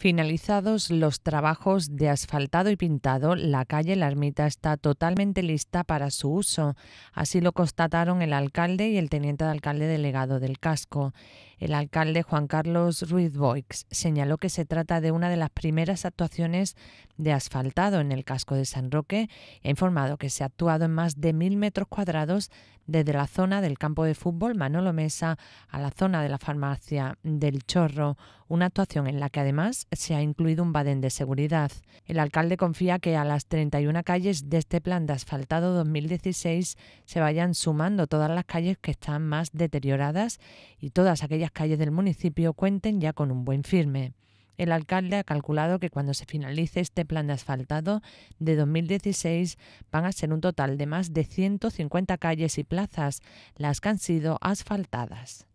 Finalizados los trabajos de asfaltado y pintado, la calle La Ermita está totalmente lista para su uso. Así lo constataron el alcalde y el teniente de alcalde delegado del casco. El alcalde Juan Carlos Ruiz Boix señaló que se trata de una de las primeras actuaciones de asfaltado en el casco de San Roque ha informado que se ha actuado en más de mil metros cuadrados desde la zona del campo de fútbol Manolo Mesa a la zona de la farmacia del Chorro, una actuación en la que además se ha incluido un badén de seguridad. El alcalde confía que a las 31 calles de este plan de asfaltado 2016 se vayan sumando todas las calles que están más deterioradas y todas aquellas calles del municipio cuenten ya con un buen firme. El alcalde ha calculado que cuando se finalice este plan de asfaltado de 2016 van a ser un total de más de 150 calles y plazas las que han sido asfaltadas.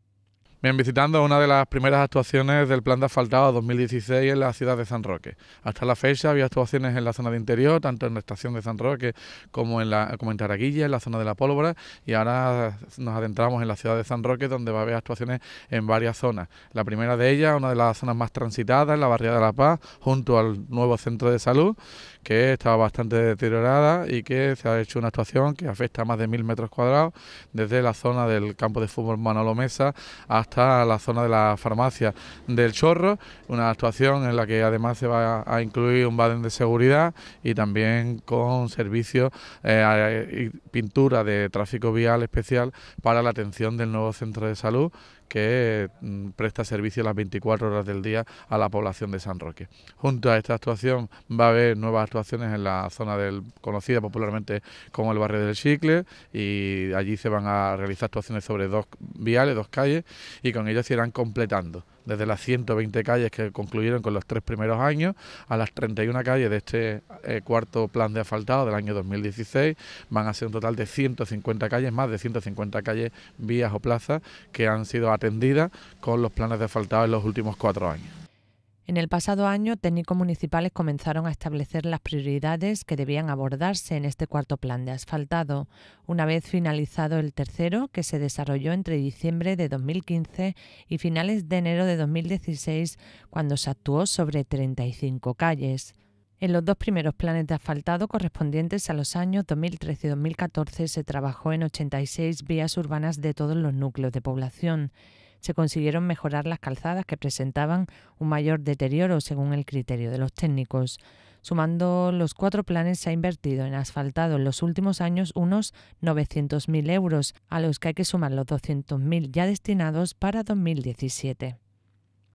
Bien, visitando una de las primeras actuaciones del plan de asfaltado 2016 en la ciudad de San Roque. Hasta la fecha había actuaciones en la zona de interior, tanto en la estación de San Roque como en, la, en en la zona de la pólvora, y ahora nos adentramos en la ciudad de San Roque, donde va a haber actuaciones en varias zonas. La primera de ellas, una de las zonas más transitadas, en la barriada de La Paz, junto al nuevo centro de salud, que estaba bastante deteriorada y que se ha hecho una actuación que afecta a más de mil metros cuadrados, desde la zona del campo de fútbol Manolo Mesa hasta está la zona de la farmacia del Chorro, una actuación en la que además se va a incluir un baden de seguridad y también con servicio... Eh, y pintura de tráfico vial especial para la atención del nuevo centro de salud que mm, presta servicio las 24 horas del día a la población de San Roque. Junto a esta actuación va a haber nuevas actuaciones en la zona del, conocida popularmente como el barrio del Chicle y allí se van a realizar actuaciones sobre dos viales, dos calles y con ello se irán completando, desde las 120 calles que concluyeron con los tres primeros años a las 31 calles de este eh, cuarto plan de asfaltado del año 2016. Van a ser un total de 150 calles, más de 150 calles, vías o plazas que han sido atendidas con los planes de asfaltado en los últimos cuatro años. En el pasado año, técnicos municipales comenzaron a establecer las prioridades que debían abordarse en este cuarto plan de asfaltado, una vez finalizado el tercero, que se desarrolló entre diciembre de 2015 y finales de enero de 2016, cuando se actuó sobre 35 calles. En los dos primeros planes de asfaltado correspondientes a los años 2013 y 2014 se trabajó en 86 vías urbanas de todos los núcleos de población se consiguieron mejorar las calzadas que presentaban un mayor deterioro según el criterio de los técnicos. Sumando los cuatro planes, se ha invertido en asfaltado en los últimos años unos 900.000 euros, a los que hay que sumar los 200.000 ya destinados para 2017.